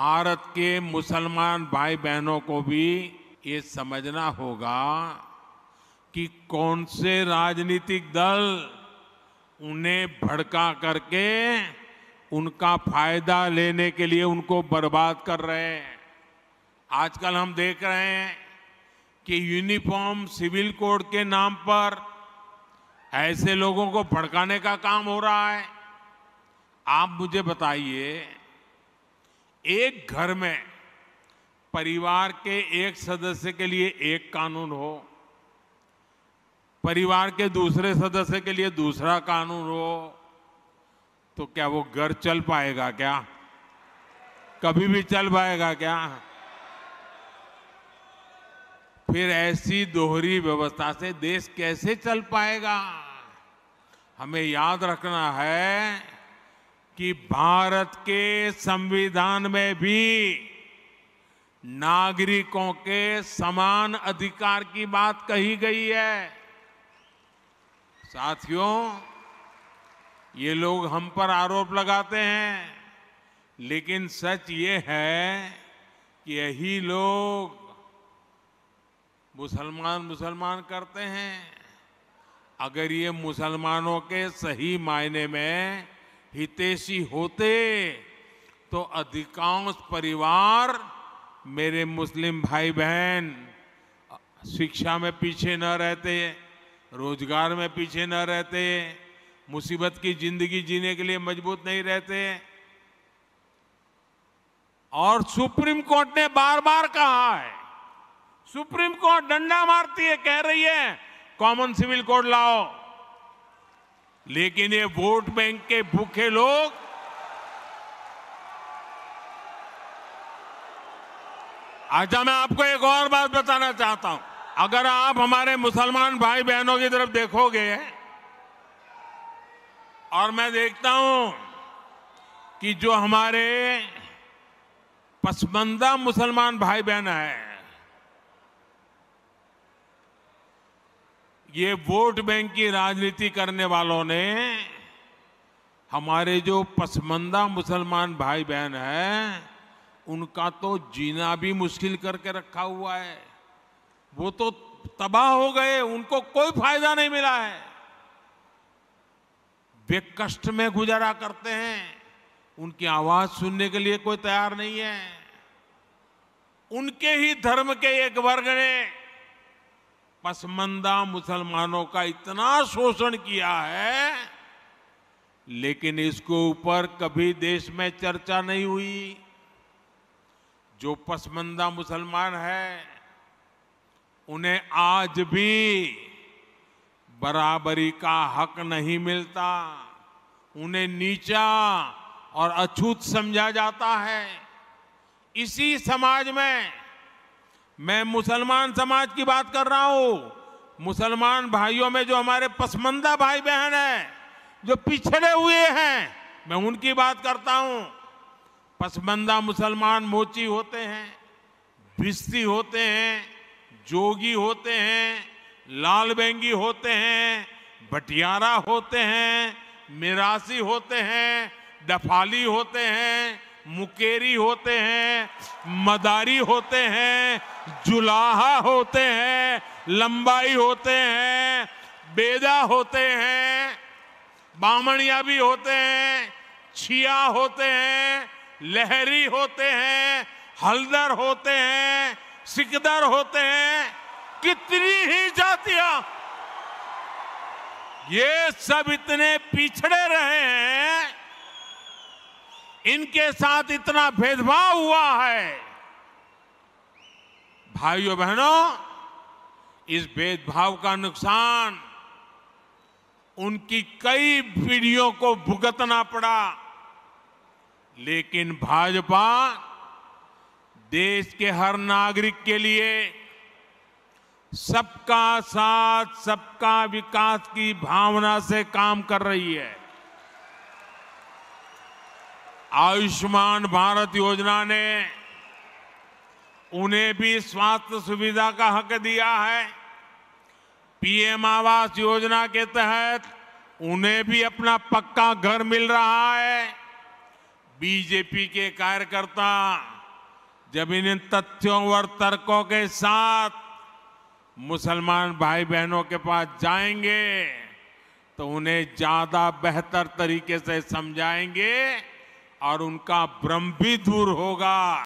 भारत के मुसलमान भाई बहनों को भी ये समझना होगा कि कौन से राजनीतिक दल उन्हें भड़का करके उनका फायदा लेने के लिए उनको बर्बाद कर रहे हैं आजकल हम देख रहे हैं कि यूनिफॉर्म सिविल कोड के नाम पर ऐसे लोगों को भड़काने का काम हो रहा है आप मुझे बताइए एक घर में परिवार के एक सदस्य के लिए एक कानून हो परिवार के दूसरे सदस्य के लिए दूसरा कानून हो तो क्या वो घर चल पाएगा क्या कभी भी चल पाएगा क्या फिर ऐसी दोहरी व्यवस्था से देश कैसे चल पाएगा हमें याद रखना है कि भारत के संविधान में भी नागरिकों के समान अधिकार की बात कही गई है साथियों ये लोग हम पर आरोप लगाते हैं लेकिन सच ये है कि यही लोग मुसलमान मुसलमान करते हैं अगर ये मुसलमानों के सही मायने में हितेशी होते तो अधिकांश परिवार मेरे मुस्लिम भाई बहन शिक्षा में पीछे न रहते रोजगार में पीछे न रहते मुसीबत की जिंदगी जीने के लिए मजबूत नहीं रहते और सुप्रीम कोर्ट ने बार बार कहा है सुप्रीम कोर्ट डंडा मारती है कह रही है कॉमन सिविल कोड लाओ लेकिन ये वोट बैंक के भूखे लोग अच्छा मैं आपको एक और बात बताना चाहता हूं अगर आप हमारे मुसलमान भाई बहनों की तरफ देखोगे और मैं देखता हूं कि जो हमारे पसमंदा मुसलमान भाई बहन है ये वोट बैंक की राजनीति करने वालों ने हमारे जो पसमंदा मुसलमान भाई बहन है उनका तो जीना भी मुश्किल करके रखा हुआ है वो तो तबाह हो गए उनको कोई फायदा नहीं मिला है वे कष्ट में गुजारा करते हैं उनकी आवाज सुनने के लिए कोई तैयार नहीं है उनके ही धर्म के एक वर्ग ने पसमंदा मुसलमानों का इतना शोषण किया है लेकिन इसके ऊपर कभी देश में चर्चा नहीं हुई जो पसमंदा मुसलमान है उन्हें आज भी बराबरी का हक नहीं मिलता उन्हें नीचा और अछूत समझा जाता है इसी समाज में मैं मुसलमान समाज की बात कर रहा हूं मुसलमान भाइयों में जो हमारे पसमंदा भाई बहन है जो पिछड़े हुए हैं मैं उनकी बात करता हूं पसमंदा मुसलमान मोची होते हैं बिस्ती होते हैं जोगी होते हैं लाल बेंगी होते हैं भटियारा होते हैं मिरासी होते हैं डफाली होते हैं मुकेरी होते हैं मदारी होते हैं जुलाहा होते हैं लंबाई होते हैं बेदा होते हैं बामणिया भी होते हैं छिया होते हैं लहरी होते हैं हलदर होते हैं सिकदर होते हैं कितनी ही जातियां ये सब इतने पिछड़े रहे हैं इनके साथ इतना भेदभाव हुआ है भाइयों बहनों इस भेदभाव का नुकसान उनकी कई पीढ़ियों को भुगतना पड़ा लेकिन भाजपा देश के हर नागरिक के लिए सबका साथ सबका विकास की भावना से काम कर रही है आयुष्मान भारत योजना ने उन्हें भी स्वास्थ्य सुविधा का हक दिया है पीएम आवास योजना के तहत उन्हें भी अपना पक्का घर मिल रहा है बीजेपी के कार्यकर्ता जब इन तथ्यों और तर्कों के साथ मुसलमान भाई बहनों के पास जाएंगे तो उन्हें ज्यादा बेहतर तरीके से समझाएंगे और उनका भ्रम भी दूर होगा